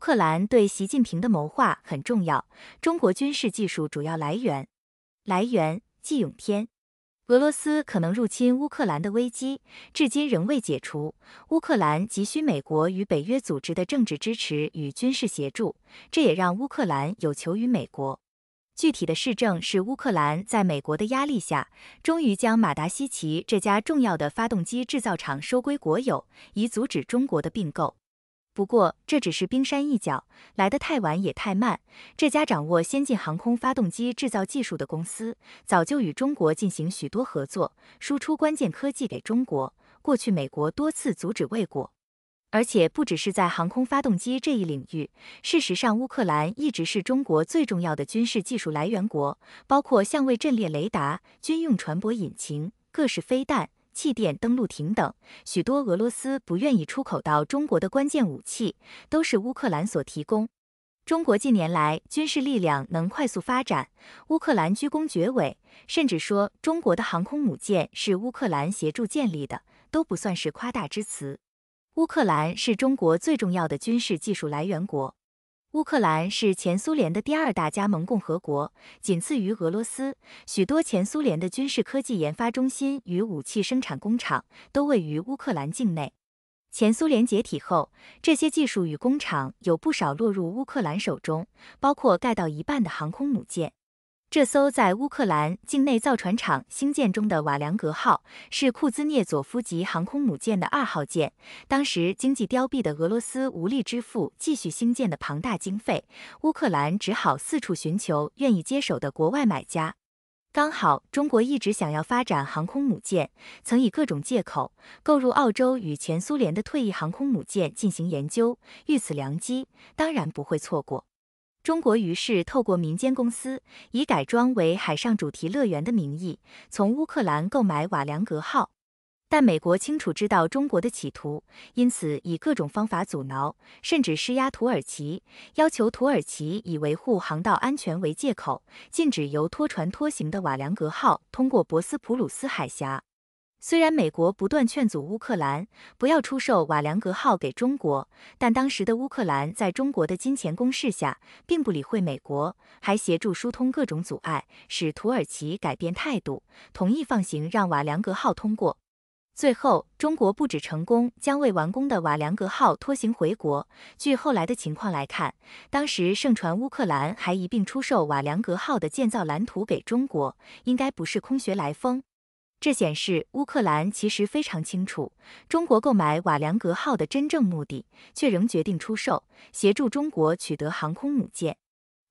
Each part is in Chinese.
乌克兰对习近平的谋划很重要。中国军事技术主要来源，来源季永天。俄罗斯可能入侵乌克兰的危机至今仍未解除，乌克兰急需美国与北约组织的政治支持与军事协助，这也让乌克兰有求于美国。具体的市政是，乌克兰在美国的压力下，终于将马达西奇这家重要的发动机制造厂收归国有，以阻止中国的并购。不过这只是冰山一角，来得太晚也太慢。这家掌握先进航空发动机制造技术的公司，早就与中国进行许多合作，输出关键科技给中国。过去美国多次阻止未果。而且不只是在航空发动机这一领域，事实上乌克兰一直是中国最重要的军事技术来源国，包括相位阵列雷达、军用船舶引擎、各式飞弹。气垫登陆艇等许多俄罗斯不愿意出口到中国的关键武器，都是乌克兰所提供。中国近年来军事力量能快速发展，乌克兰居功厥伟，甚至说中国的航空母舰是乌克兰协助建立的，都不算是夸大之词。乌克兰是中国最重要的军事技术来源国。乌克兰是前苏联的第二大加盟共和国，仅次于俄罗斯。许多前苏联的军事科技研发中心与武器生产工厂都位于乌克兰境内。前苏联解体后，这些技术与工厂有不少落入乌克兰手中，包括盖到一半的航空母舰。这艘在乌克兰境内造船厂兴建中的瓦良格号，是库兹涅佐夫级航空母舰的二号舰。当时经济凋敝的俄罗斯无力支付继续兴建的庞大经费，乌克兰只好四处寻求愿意接手的国外买家。刚好中国一直想要发展航空母舰，曾以各种借口购入澳洲与前苏联的退役航空母舰进行研究。遇此良机，当然不会错过。中国于是透过民间公司，以改装为海上主题乐园的名义，从乌克兰购买瓦良格号。但美国清楚知道中国的企图，因此以各种方法阻挠，甚至施压土耳其，要求土耳其以维护航道安全为借口，禁止由拖船拖行的瓦良格号通过博斯普鲁斯海峡。虽然美国不断劝阻乌克兰不要出售瓦良格号给中国，但当时的乌克兰在中国的金钱攻势下，并不理会美国，还协助疏通各种阻碍，使土耳其改变态度，同意放行让瓦良格号通过。最后，中国不止成功将未完工的瓦良格号拖行回国。据后来的情况来看，当时盛传乌克兰还一并出售瓦良格号的建造蓝图给中国，应该不是空穴来风。这显示乌克兰其实非常清楚中国购买瓦良格号的真正目的，却仍决定出售，协助中国取得航空母舰。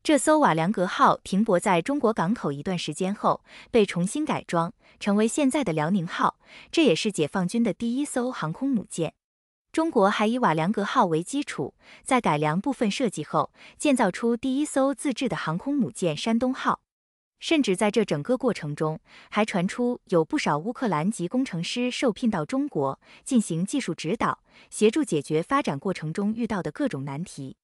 这艘瓦良格号停泊在中国港口一段时间后，被重新改装，成为现在的辽宁号，这也是解放军的第一艘航空母舰。中国还以瓦良格号为基础，在改良部分设计后，建造出第一艘自制的航空母舰——山东号。甚至在这整个过程中，还传出有不少乌克兰籍工程师受聘到中国进行技术指导，协助解决发展过程中遇到的各种难题。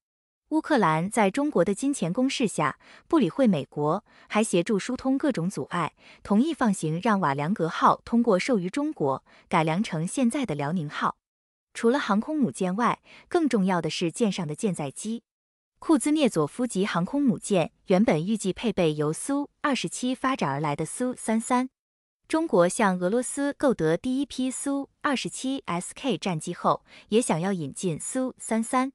乌克兰在中国的金钱攻势下，不理会美国，还协助疏通各种阻碍，同意放行让瓦良格号通过，授予中国，改良成现在的辽宁号。除了航空母舰外，更重要的是舰上的舰载机。库兹涅佐夫级航空母舰原本预计配备由苏 -27 发展而来的苏 -33。中国向俄罗斯购得第一批苏 -27SK 战机后，也想要引进苏 -33。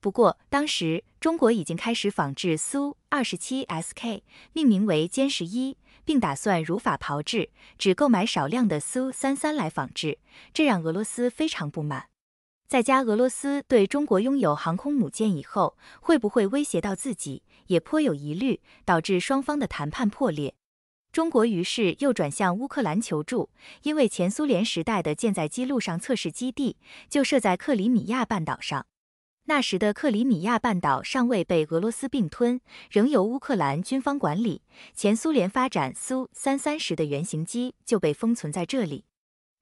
不过，当时中国已经开始仿制苏 -27SK，命名为歼 -11，并打算如法炮制，只购买少量的苏 -33 来仿制，这让俄罗斯非常不满。再加俄罗斯对中国拥有航空母舰以后，会不会威胁到自己，也颇有疑虑，导致双方的谈判破裂。中国于是又转向乌克兰求助，因为前苏联时代的舰载机陆上测试基地就设在克里米亚半岛上。那时的克里米亚半岛尚未被俄罗斯并吞，仍由乌克兰军方管理。前苏联发展苏三三十的原型机就被封存在这里。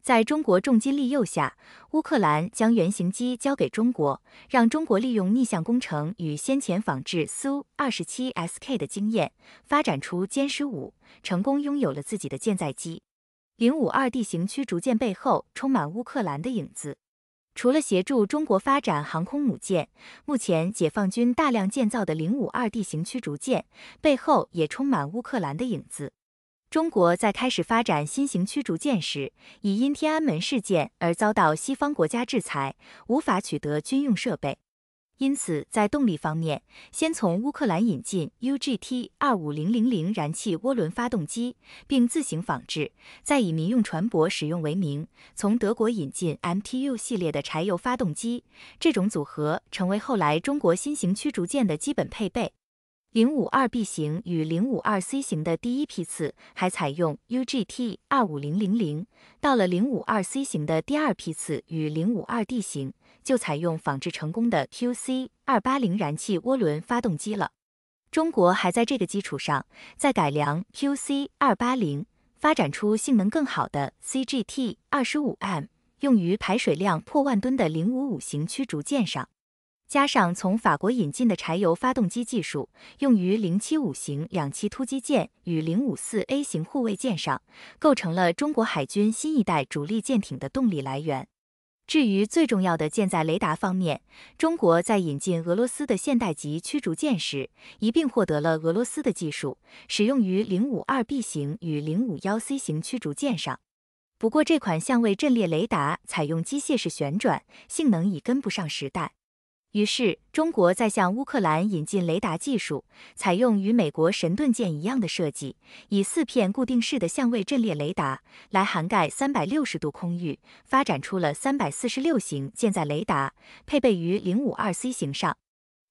在中国重金利诱下，乌克兰将原型机交给中国，让中国利用逆向工程与先前仿制苏二2 7 s k 的经验，发展出歼十五，成功拥有了自己的舰载机。零五二 D 型驱逐舰背后充满乌克兰的影子。除了协助中国发展航空母舰，目前解放军大量建造的零五二 D 型驱逐舰背后也充满乌克兰的影子。中国在开始发展新型驱逐舰时，已因天安门事件而遭到西方国家制裁，无法取得军用设备。因此，在动力方面，先从乌克兰引进 UGT 二五零零零燃气涡轮发动机，并自行仿制；再以民用船舶使用为名，从德国引进 MTU 系列的柴油发动机。这种组合成为后来中国新型驱逐舰的基本配备。零五二 B 型与零五二 C 型的第一批次还采用 UGT 二五零零零，到了零五二 C 型的第二批次与零五二 D 型就采用仿制成功的 QC 二八零燃气涡轮发动机了。中国还在这个基础上再改良 QC 二八零，发展出性能更好的 CGT 二十五 M，用于排水量破万吨的零五五型驱逐舰上。加上从法国引进的柴油发动机技术，用于零七五型两栖突击舰与零五四 A 型护卫舰上，构成了中国海军新一代主力舰艇的动力来源。至于最重要的舰载雷达方面，中国在引进俄罗斯的现代级驱逐舰时，一并获得了俄罗斯的技术，使用于零五二 B 型与零五幺 C 型驱逐舰上。不过，这款相位阵列雷达采用机械式旋转，性能已跟不上时代。于是，中国在向乌克兰引进雷达技术，采用与美国神盾舰一样的设计，以四片固定式的相位阵列雷达来涵盖三百六十度空域，发展出了三百四十六型舰载雷达，配备于零五二 C 型上。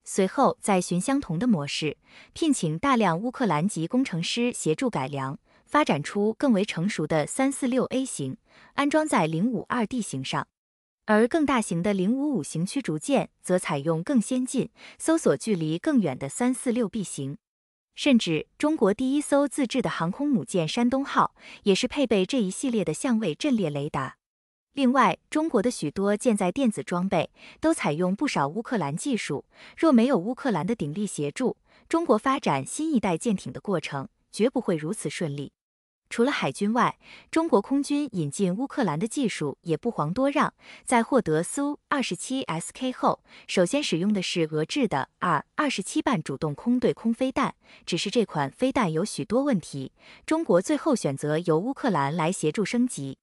随后再循相同的模式，聘请大量乌克兰籍工程师协助改良，发展出更为成熟的三四六 A 型，安装在零五二 D 型上。而更大型的零五五型驱逐舰则采用更先进、搜索距离更远的三四六 B 型，甚至中国第一艘自制的航空母舰“山东号”也是配备这一系列的相位阵列雷达。另外，中国的许多舰载电子装备都采用不少乌克兰技术，若没有乌克兰的鼎力协助，中国发展新一代舰艇的过程绝不会如此顺利。除了海军外，中国空军引进乌克兰的技术也不遑多让。在获得苏 -27SK 后，首先使用的是俄制的 R-27 半主动空对空飞弹，只是这款飞弹有许多问题，中国最后选择由乌克兰来协助升级。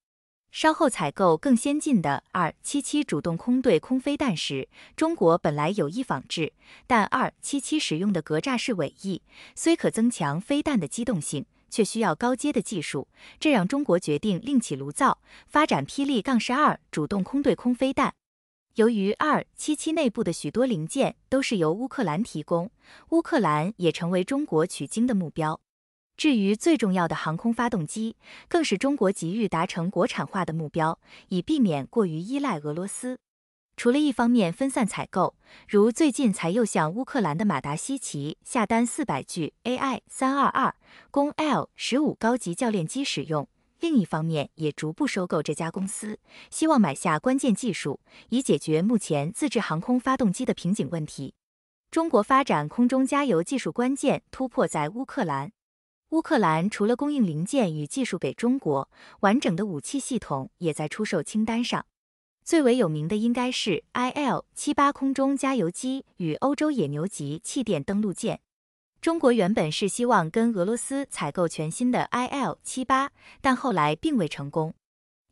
稍后采购更先进的 R-77 主动空对空飞弹时，中国本来有意仿制，但 R-77 使用的格栅式尾翼虽可增强飞弹的机动性。却需要高阶的技术，这让中国决定另起炉灶，发展霹雳杠十二主动空对空飞弹。由于二七七内部的许多零件都是由乌克兰提供，乌克兰也成为中国取经的目标。至于最重要的航空发动机，更是中国急于达成国产化的目标，以避免过于依赖俄罗斯。除了一方面分散采购，如最近才又向乌克兰的马达西奇下单四百具 AI 三二二供 L 十五高级教练机使用，另一方面也逐步收购这家公司，希望买下关键技术，以解决目前自制航空发动机的瓶颈问题。中国发展空中加油技术关键突破在乌克兰，乌克兰除了供应零件与技术给中国，完整的武器系统也在出售清单上。最为有名的应该是 I L 七八空中加油机与欧洲野牛级气垫登陆舰。中国原本是希望跟俄罗斯采购全新的 I L 七八，但后来并未成功。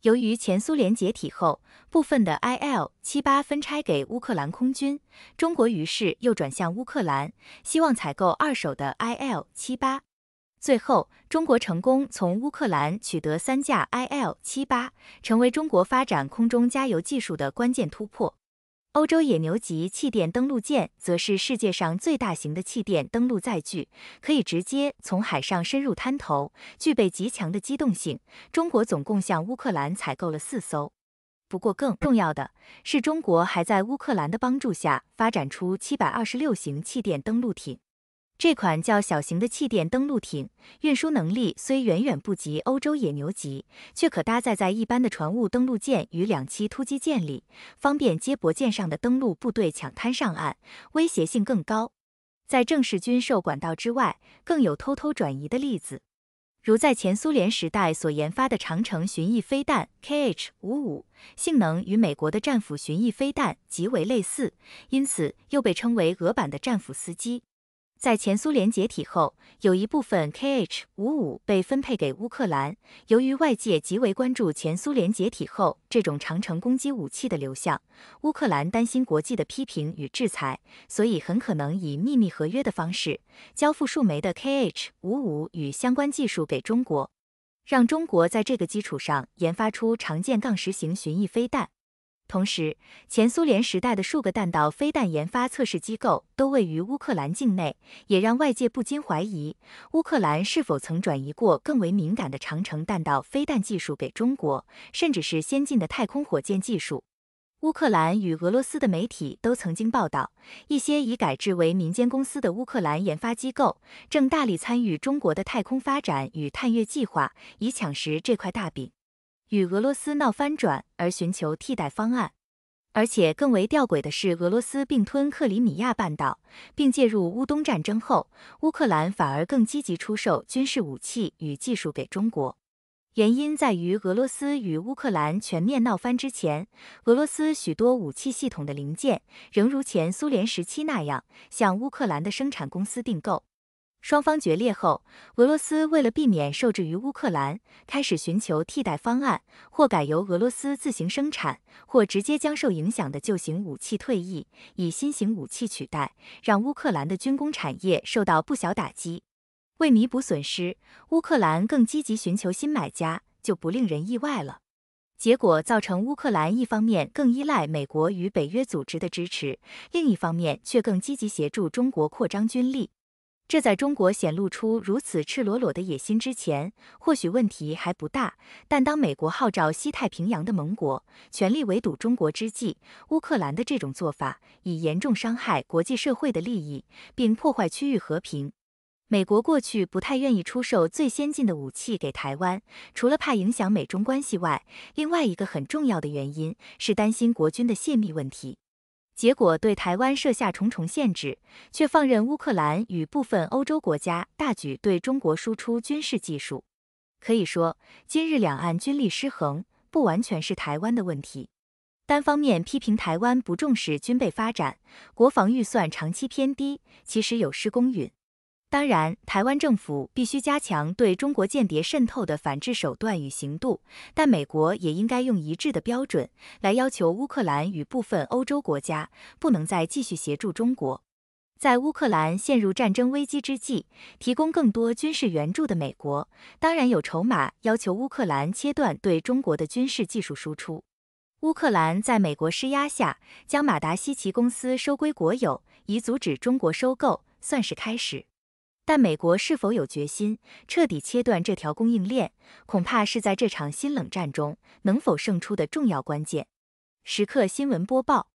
由于前苏联解体后，部分的 I L 七八分拆给乌克兰空军，中国于是又转向乌克兰，希望采购二手的 I L 七八。最后，中国成功从乌克兰取得三架 IL-78，成为中国发展空中加油技术的关键突破。欧洲野牛级气垫登陆舰则是世界上最大型的气垫登陆载具，可以直接从海上深入滩头，具备极强的机动性。中国总共向乌克兰采购了四艘。不过，更重要的是，中国还在乌克兰的帮助下发展出726型气垫登陆艇。这款较小型的气垫登陆艇，运输能力虽远远不及欧洲野牛级，却可搭载在一般的船坞登陆舰与两栖突击舰里，方便接驳舰上的登陆部队抢滩上岸，威胁性更高。在正式军售管道之外，更有偷偷转移的例子，如在前苏联时代所研发的长城巡弋飞弹 KH-55，性能与美国的战斧巡弋飞弹极为类似，因此又被称为俄版的战斧司机。在前苏联解体后，有一部分 Kh-55 被分配给乌克兰。由于外界极为关注前苏联解体后这种长城攻击武器的流向，乌克兰担心国际的批评与制裁，所以很可能以秘密合约的方式交付数枚的 Kh-55 与相关技术给中国，让中国在这个基础上研发出长剑十型巡弋飞弹。同时，前苏联时代的数个弹道飞弹研发测试机构都位于乌克兰境内，也让外界不禁怀疑，乌克兰是否曾转移过更为敏感的“长城”弹道飞弹技术给中国，甚至是先进的太空火箭技术。乌克兰与俄罗斯的媒体都曾经报道，一些已改制为民间公司的乌克兰研发机构，正大力参与中国的太空发展与探月计划，以抢食这块大饼。与俄罗斯闹翻转而寻求替代方案，而且更为吊诡的是，俄罗斯并吞克里米亚半岛并介入乌东战争后，乌克兰反而更积极出售军事武器与技术给中国。原因在于，俄罗斯与乌克兰全面闹翻之前，俄罗斯许多武器系统的零件仍如前苏联时期那样，向乌克兰的生产公司订购。双方决裂后，俄罗斯为了避免受制于乌克兰，开始寻求替代方案，或改由俄罗斯自行生产，或直接将受影响的旧型武器退役，以新型武器取代，让乌克兰的军工产业受到不小打击。为弥补损失，乌克兰更积极寻求新买家，就不令人意外了。结果造成乌克兰一方面更依赖美国与北约组织的支持，另一方面却更积极协助中国扩张军力。这在中国显露出如此赤裸裸的野心之前，或许问题还不大；但当美国号召西太平洋的盟国全力围堵中国之际，乌克兰的这种做法已严重伤害国际社会的利益，并破坏区域和平。美国过去不太愿意出售最先进的武器给台湾，除了怕影响美中关系外，另外一个很重要的原因是担心国军的泄密问题。结果对台湾设下重重限制，却放任乌克兰与部分欧洲国家大举对中国输出军事技术。可以说，今日两岸军力失衡，不完全是台湾的问题。单方面批评台湾不重视军备发展，国防预算长期偏低，其实有失公允。当然，台湾政府必须加强对中国间谍渗透的反制手段与行动，但美国也应该用一致的标准来要求乌克兰与部分欧洲国家，不能再继续协助中国。在乌克兰陷入战争危机之际，提供更多军事援助的美国，当然有筹码要求乌克兰切断对中国的军事技术输出。乌克兰在美国施压下，将马达西奇公司收归国有，以阻止中国收购，算是开始。但美国是否有决心彻底切断这条供应链，恐怕是在这场新冷战中能否胜出的重要关键。时刻新闻播报。